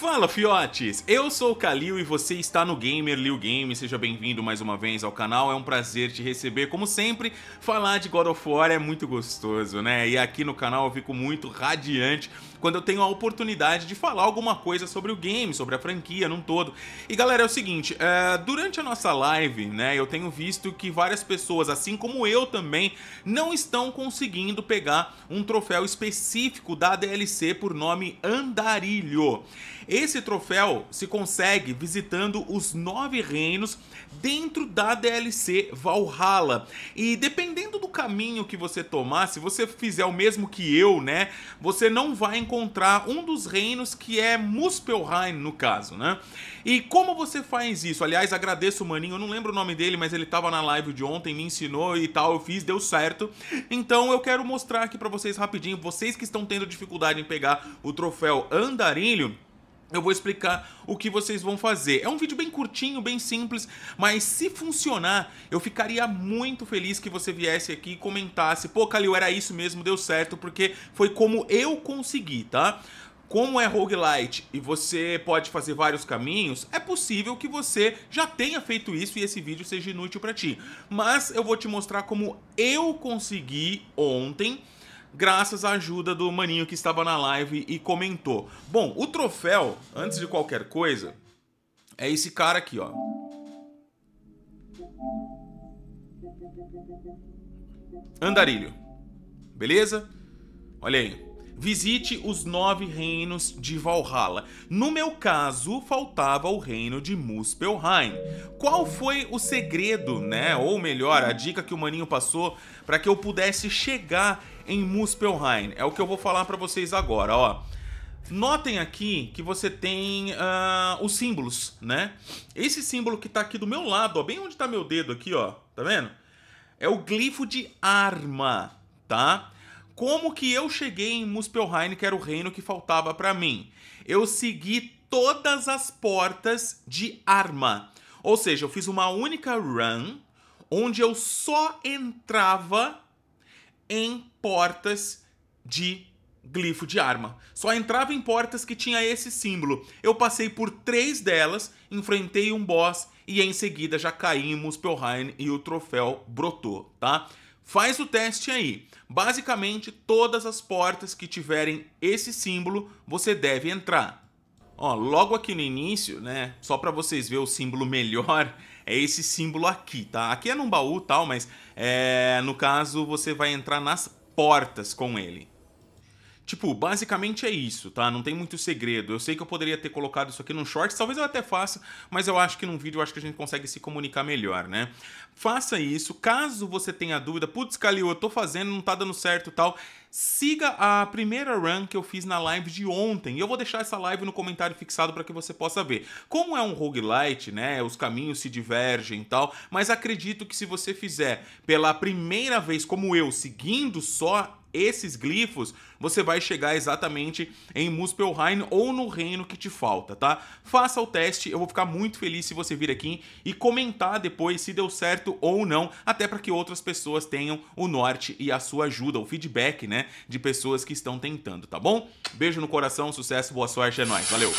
Fala fiotes, eu sou o Kalil e você está no Gamer Liu Game, seja bem-vindo mais uma vez ao canal, é um prazer te receber, como sempre, falar de God of War é muito gostoso, né? E aqui no canal eu fico muito radiante quando eu tenho a oportunidade de falar alguma coisa sobre o game, sobre a franquia num todo. E galera, é o seguinte, é, durante a nossa live, né, eu tenho visto que várias pessoas, assim como eu também, não estão conseguindo pegar um troféu específico da DLC por nome Andarilho. Esse troféu se consegue visitando os nove reinos dentro da DLC Valhalla. E dependendo do caminho que você tomar, se você fizer o mesmo que eu, né, você não vai encontrar um dos reinos que é Muspelheim no caso, né? E como você faz isso? Aliás, agradeço o maninho, eu não lembro o nome dele, mas ele estava na live de ontem, me ensinou e tal, eu fiz, deu certo. Então eu quero mostrar aqui para vocês rapidinho, vocês que estão tendo dificuldade em pegar o troféu Andarilho, eu vou explicar o que vocês vão fazer. É um vídeo bem curtinho, bem simples, mas se funcionar, eu ficaria muito feliz que você viesse aqui e comentasse: pô, Calil, era isso mesmo, deu certo, porque foi como eu consegui, tá? Como é roguelite e você pode fazer vários caminhos, é possível que você já tenha feito isso e esse vídeo seja inútil para ti. Mas eu vou te mostrar como eu consegui ontem graças à ajuda do maninho que estava na live e comentou. Bom, o troféu, antes de qualquer coisa, é esse cara aqui, ó. Andarilho. Beleza? Olha aí. Visite os nove reinos de Valhalla. No meu caso, faltava o reino de Muspelheim. Qual foi o segredo, né? Ou melhor, a dica que o maninho passou para que eu pudesse chegar em Muspelheim? É o que eu vou falar para vocês agora, ó. Notem aqui que você tem uh, os símbolos, né? Esse símbolo que tá aqui do meu lado, ó, bem onde tá meu dedo aqui, ó, tá vendo? É o glifo de arma, tá? Como que eu cheguei em Muspelheim, que era o reino que faltava para mim? Eu segui todas as portas de arma. Ou seja, eu fiz uma única run onde eu só entrava em portas de glifo de arma. Só entrava em portas que tinha esse símbolo. Eu passei por três delas, enfrentei um boss e em seguida já caí em Muspelheim e o troféu brotou, tá? Faz o teste aí. Basicamente, todas as portas que tiverem esse símbolo, você deve entrar. Ó, logo aqui no início, né, só para vocês verem o símbolo melhor, é esse símbolo aqui, tá? Aqui é num baú tal, mas é, no caso você vai entrar nas portas com ele. Tipo, basicamente é isso, tá? Não tem muito segredo. Eu sei que eu poderia ter colocado isso aqui num short, talvez eu até faça, mas eu acho que num vídeo eu acho que a gente consegue se comunicar melhor, né? Faça isso. Caso você tenha dúvida, putz, Calil, eu tô fazendo, não tá dando certo tal, siga a primeira run que eu fiz na live de ontem. E eu vou deixar essa live no comentário fixado para que você possa ver. Como é um roguelite, né? Os caminhos se divergem e tal, mas acredito que se você fizer pela primeira vez, como eu, seguindo só esses glifos, você vai chegar exatamente em Muspelheim ou no reino que te falta, tá? Faça o teste, eu vou ficar muito feliz se você vir aqui e comentar depois se deu certo ou não, até para que outras pessoas tenham o norte e a sua ajuda, o feedback, né, de pessoas que estão tentando, tá bom? Beijo no coração, sucesso, boa sorte, é nóis, valeu!